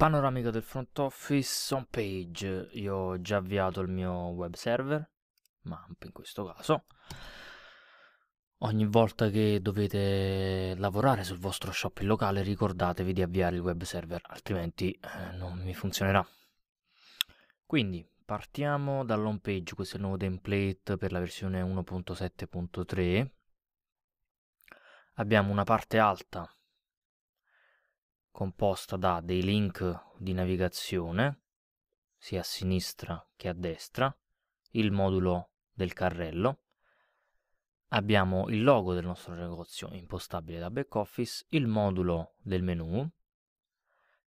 panoramica del front office on page. Io ho già avviato il mio web server, MAMP in questo caso. Ogni volta che dovete lavorare sul vostro shopping locale ricordatevi di avviare il web server, altrimenti eh, non mi funzionerà. Quindi partiamo dall'home page, questo è il nuovo template per la versione 1.7.3. Abbiamo una parte alta composta da dei link di navigazione, sia a sinistra che a destra, il modulo del carrello, abbiamo il logo del nostro negozio impostabile da back office, il modulo del menu,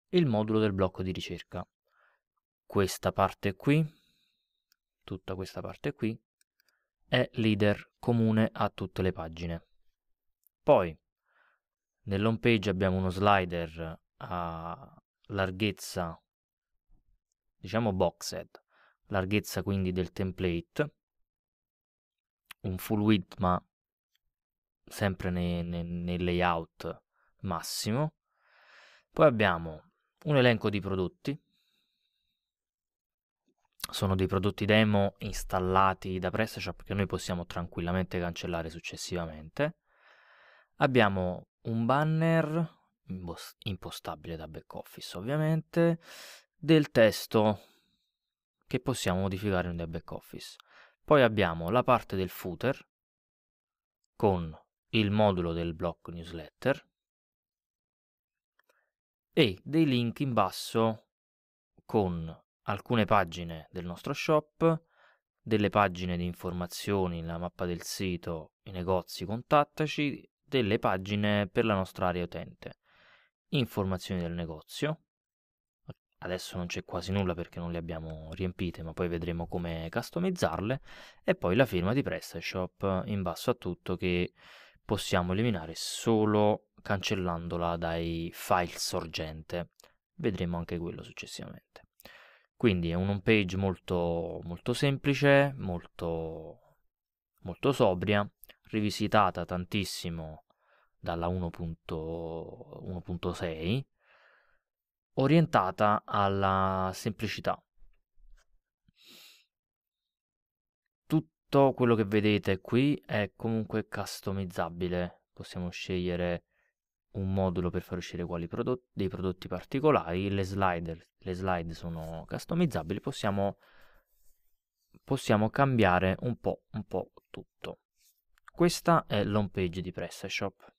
il modulo del blocco di ricerca. Questa parte qui, tutta questa parte qui, è leader comune a tutte le pagine. Poi Nell'home page abbiamo uno slider a larghezza, diciamo boxed, larghezza quindi del template, un full width ma sempre nel nei, nei layout massimo. Poi abbiamo un elenco di prodotti, sono dei prodotti demo installati da PrestaShop che noi possiamo tranquillamente cancellare successivamente. Abbiamo un banner impostabile da back office ovviamente del testo che possiamo modificare nel back office. Poi abbiamo la parte del footer con il modulo del blog newsletter e dei link in basso con alcune pagine del nostro shop, delle pagine di informazioni, la mappa del sito, i negozi, contattaci, delle pagine per la nostra area utente. Informazioni del negozio. Adesso non c'è quasi nulla perché non le abbiamo riempite, ma poi vedremo come customizzarle. E poi la firma di PrestaShop in basso a tutto che possiamo eliminare solo cancellandola dai file sorgente. Vedremo anche quello successivamente. Quindi è un home page molto, molto semplice, molto, molto sobria rivisitata tantissimo dalla 1.6, orientata alla semplicità. Tutto quello che vedete qui è comunque customizzabile, possiamo scegliere un modulo per far uscire quali prodotti, dei prodotti particolari, le, slider, le slide sono customizzabili, possiamo, possiamo cambiare un po', un po' tutto. Questa è l'home page di PrestaShop.